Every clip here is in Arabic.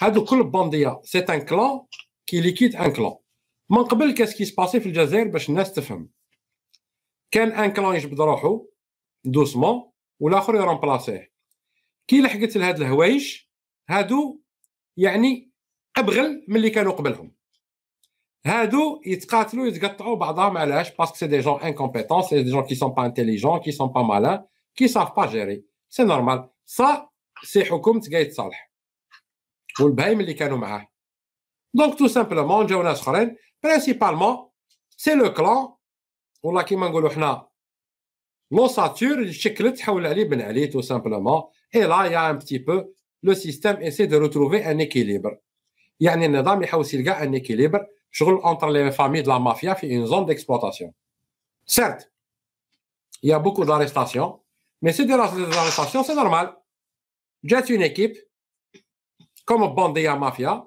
هادو كل بانديه سي ان كلان كي ليكيد ان كلان من قبل كاس كي سباسي في الجزائر باش الناس تفهم كان ان كلان يجبد روحو دوسمون والاخر يرومبلاسيه كي لحقت لهاد الهوايج هادو يعني ابغل من اللي كانوا قبلهم هادو يتقاتلوا يتقطعوا بعضهم علاش باسكو سي دي جون انكومبيتون سي دي جون كي سون با انتيليجون كي سون با مالان كي ساف با جيري سي نورمال سا سي حكومه تقايد صالح والبهايم اللي كانوا معاه دونك تو سامبلومون جاو ناس اخرين برانسيبالمون سي لو كلون ولا كيما نقولوا حنا لوساتور اللي شكلت حول علي بن علي تو سامبلومون اي لا يا ان بتي بو لو سيستيم ايسي دو روتروفي ان اكيليبر يعني النظام يحاول يلقى ان اكيليبر شغل اونتر لي فامي دو لا مافيا في اون زون ديكسبلوطاسيون سيرت يا بوكو داريستاسيون مي سي دي لاستاسيون سي نورمال جات اون ايكيب comme à Mafia.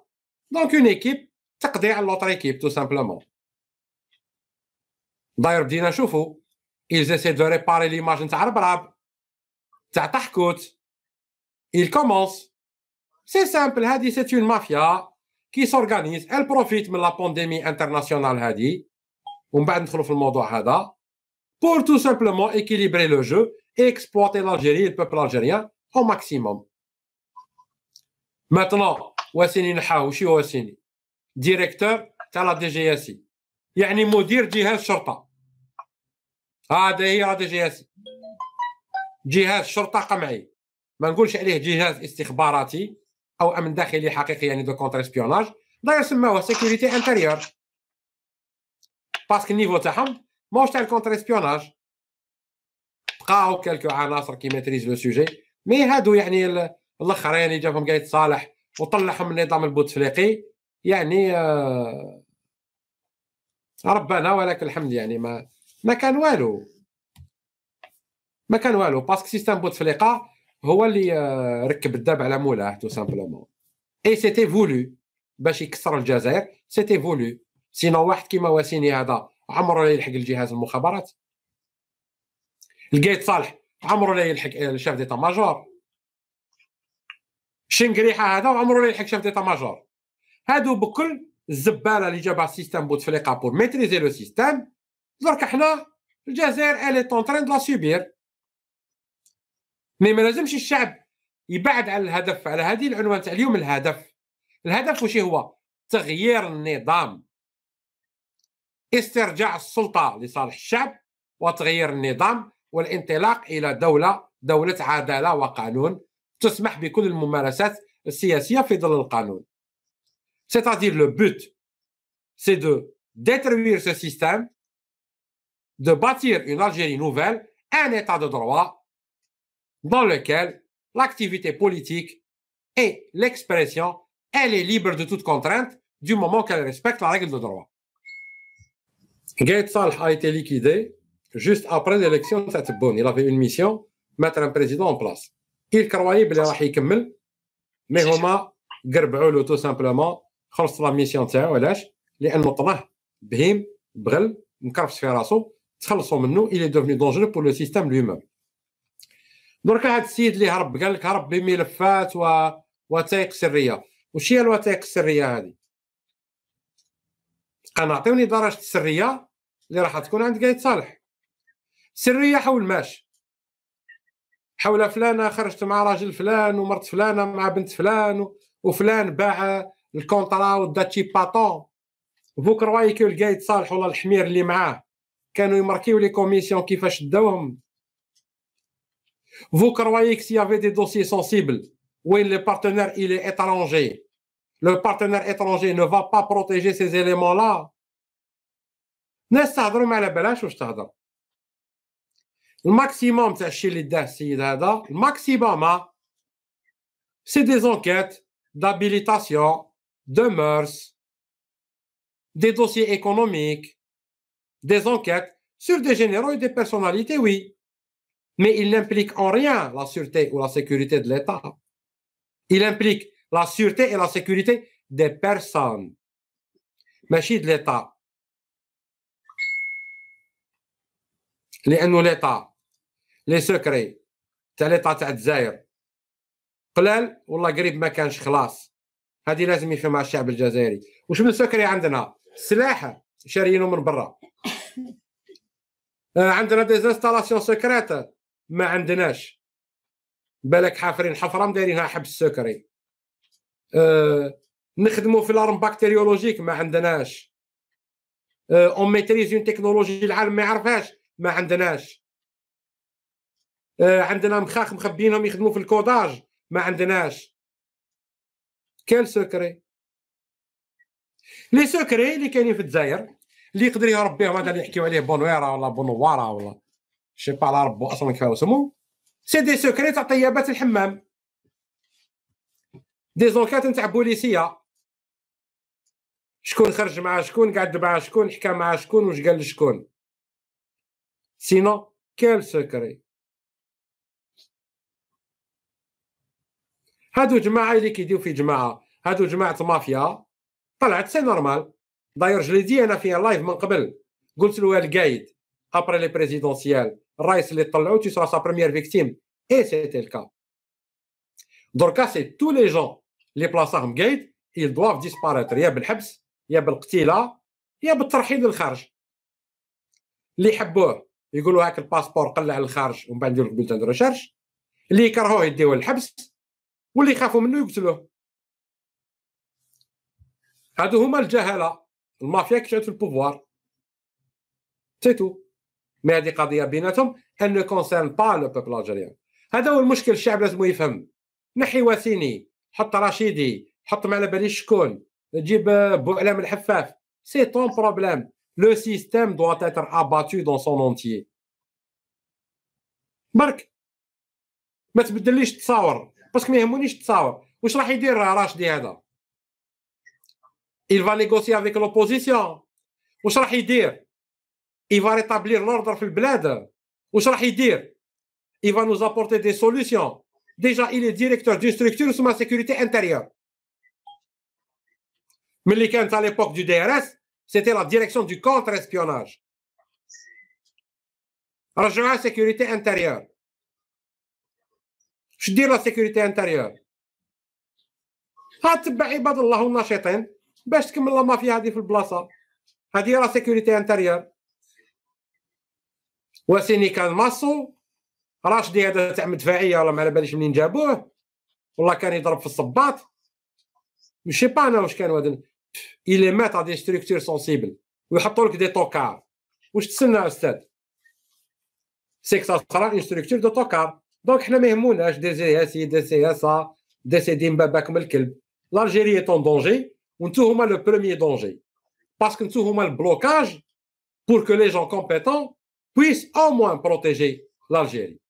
Donc, une équipe تقضي l'autre équipe, tout simplement. D'ailleurs, Dina ils essaient de réparer l'image de ربراب تاع ils commencent c'est simple c'est une mafia qui s'organise elle profite de la pandémie internationale Hadi, pour tout simplement équilibrer le jeu et exploiter l'Algérie et le peuple algérien au maximum Maintenant, واسيني ديريكتور تاع لا دي جي اس يعني مدير جهاز شرطة هذا هي هذا اس جهاز شرطة قمعي ما نقولش عليه جهاز استخباراتي أو أمن داخلي حقيقي يعني دو كونتر اسبيوناج داير سماوه سيكوريتي انتيريور باسكو النيفو تاعهم ماهوش تاع الكونتر اسبيوناج بقاو كالكو عناصر كي ماتريز لو سوجي مي هادو يعني الاخر يعني جابهم قايد صالح وطلعهم من النظام البوتفليقي يعني آه ربنا ولك الحمد يعني ما ما كان والو ما كان والو باسكو سيستم بوتفليقه هو اللي آه ركب الدب على مولاه تو سامبلومون اي سيتي فولو باش يكسر الجزائر سيتي فولو سينو واحد كيما واسيني هذا عمره لا يلحق الجهاز المخابرات لقيت صالح عمره لا يلحق آه، الشيف ديتا ماجور شنقريحه هذا وعمره لا يلحق شاف ديتا ماجور هادو بكل الزباله اللي جابها السيستم بوتفليقه بور ميتريزي لو سيستم درك حنا الجزائر الي طونطرين دو لا سوبير مي ما لازمش الشعب يبعد على الهدف على هذه العنوان تاع اليوم الهدف الهدف واش هو تغيير النظام استرجاع السلطه لصالح الشعب وتغيير النظام والانطلاق الى دوله دوله عداله وقانون C'est-à-dire le but, c'est de détruire ce système, de bâtir une Algérie nouvelle, un état de droit dans lequel l'activité politique et l'expression, elle est libre de toute contrainte du moment qu'elle respecte la règle de droit. Gaët Salh a été liquidé juste après l'élection de cette bonne. Il avait une mission, mettre un président en place. كيل الكرواني بلي راح يكمل مي هما قربعوا له تو سامبلومون خلص لا ميسيون تاعو علاش لانه طلع بهيم بغل مكرفس في راسو تخلصوا منه الي دوفني دونجور بور لو سيستيم لو ميم درك هذا السيد اللي هرب قال لك هرب بملفات و... وثائق سريه وش هي الوثائق السريه هذه انا عطيوني درجه السريه اللي راح تكون عند قايد صالح سريه حول ماش حول فلانه خرجت مع راجل فلان ومرت فلانه مع بنت فلان وفلان باع الكونترا وداتشي باتون بوك روايكي لقا يتصالح ولا الحمير اللي معاه كانوا يمركيو لي كوميسيون كيفاش داوهم فو croyez que افي دي دوسي des وين sensibles, oui, الي اترونجي لو est اترونجي نو فا با بروتيجي va pas لا ناس تهضروا ما على بلاش واش تهضر Le maximum, hein, c'est des enquêtes d'habilitation, de mœurs, des dossiers économiques, des enquêtes sur des généraux et des personnalités, oui. Mais il n'implique en rien la sûreté ou la sécurité de l'État. Il implique la sûreté et la sécurité des personnes. Mais de l'État. l'État. لي سكري تاع ليطا تاع الجزائر قلال والله قريب ما كانش خلاص هذه لازم يفهمها الشعب الجزائري وش من سكري عندنا سلاحه شاريينه من برا آه، عندنا ديزانستالاسيون سكريت ما عندناش بالك حافرين حفره مدايرينها حبس سكري أه نخدموا في لارم بكتيريولوجيك ما عندناش اون ميتريز اون تكنولوجي العالم ما يعرفهاش ما عندناش آه، عندنا مخاخ مخبينهم يخدموا في الكوداج ما عندناش كان سكري لي سكري اللي كاينين في الجزائر اللي يقدر يربيهم هذا اللي يحكيو عليه بونويرا ولا بونوارا ولا شي با على ربو اصلا كيفاه سمو سي دي سكري تاع طيابات الحمام دي زونكات نتاع بوليسيه شكون خرج مع شكون قعد مع شكون حكى مع شكون واش قال لشكون سينو كان سكري هادو جماعه اللي كيديو في جماعه هادو جماعه مافيا طلعت سي نورمال داير جلي دي انا في لايف من قبل قلت له القايد ابري لي بريزيدونسيال الرئيس اللي طلعو تيسرا سا بروميير فيكتيم اي سيتي الكا دركا سي تو لي جون اللي بلاصاهم قايد يل دواف disparaître يا بالحبس يا بالقتيله يا بالترحيل للخارج اللي يحبوه يقولوا هاك الباسبور قلع للخارج ومن بعد يديرو لك دو ريشيرش اللي يكرهوه يديوه للحبس واللي يخافوا منه يقتلوه هادو هما الجهله المافيا كيشعل في البوفوار تيتو مي هذه قضيه بيناتهم ان نو concerne با لو بوبل الجيريان هذا هو المشكل الشعب لازم يفهم نحي وثيني حط رشيدي حط ما على باليش شكون جيب بوعلام الحفاف سي طون بروبليم لو سيستيم دو تاتر اباتو دون سون اونتيي برك ما تبدليش تصاور Parce ما يهمونيش التصاور il va négocier avec l'opposition واش il va rétablir l'ordre في البلاد il va nous apporter des solutions déjà il est directeur d'une structure la sécurité intérieure Mais quand à l'époque du DRS c'était la direction du contre-espionnage la sécurité intérieure شو دير لا سيكوريتي انتيريور ها تبع عباد الله الناشطين باش تكمل لا مافيا هذه في البلاصه هذه لا سيكوريتي انتيريور واسيني كان ماسو راشدي هذا تاع مدفعيه ولا ما على باليش منين جابوه والله كان يضرب في الصباط ماشي با انا واش كان وادن الي مات دي ستركتور سونسيبل ويحطوا لك دي توكار واش تسنى استاذ سيك سا سرا اون ستركتور دو توكار Donc, l'Algérie est en danger. Nous sommes le premier danger. Parce que nous a le blocage pour que les gens compétents puissent au moins protéger l'Algérie.